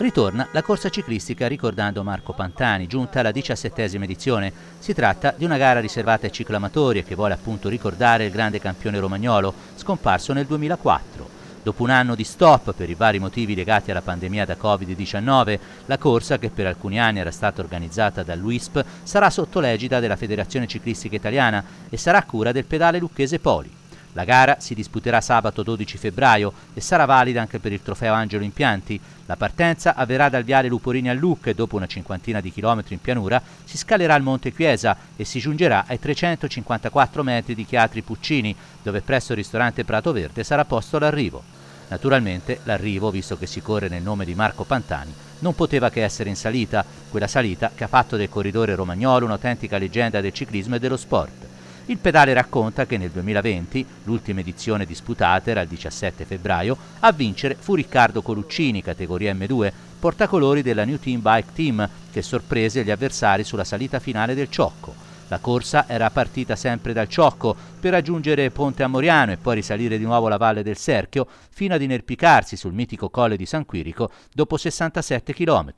Ritorna la corsa ciclistica ricordando Marco Pantani, giunta alla diciassettesima edizione. Si tratta di una gara riservata ai ciclamatori e che vuole appunto ricordare il grande campione romagnolo, scomparso nel 2004. Dopo un anno di stop per i vari motivi legati alla pandemia da Covid-19, la corsa, che per alcuni anni era stata organizzata dall'UISP, sarà sotto l'egida della Federazione Ciclistica Italiana e sarà a cura del pedale lucchese Poli. La gara si disputerà sabato 12 febbraio e sarà valida anche per il trofeo Angelo Impianti. La partenza avverrà dal viale Luporini a Lucca e dopo una cinquantina di chilometri in pianura si scalerà al Monte Chiesa e si giungerà ai 354 metri di Chiatri Puccini, dove presso il ristorante Prato Verde sarà posto l'arrivo. Naturalmente l'arrivo, visto che si corre nel nome di Marco Pantani, non poteva che essere in salita, quella salita che ha fatto del corridore romagnolo un'autentica leggenda del ciclismo e dello sport. Il pedale racconta che nel 2020, l'ultima edizione disputata era il 17 febbraio, a vincere fu Riccardo Coluccini, categoria M2, portacolori della New Team Bike Team, che sorprese gli avversari sulla salita finale del Ciocco. La corsa era partita sempre dal Ciocco per raggiungere Ponte Amoriano e poi risalire di nuovo la valle del Serchio fino ad inerpicarsi sul mitico colle di San Quirico dopo 67 km.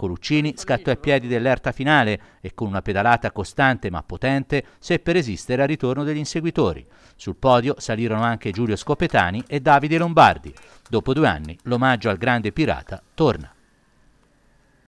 Coluccini scattò ai piedi dell'erta finale e con una pedalata costante ma potente seppe resistere al ritorno degli inseguitori. Sul podio salirono anche Giulio Scopetani e Davide Lombardi. Dopo due anni l'omaggio al grande pirata torna.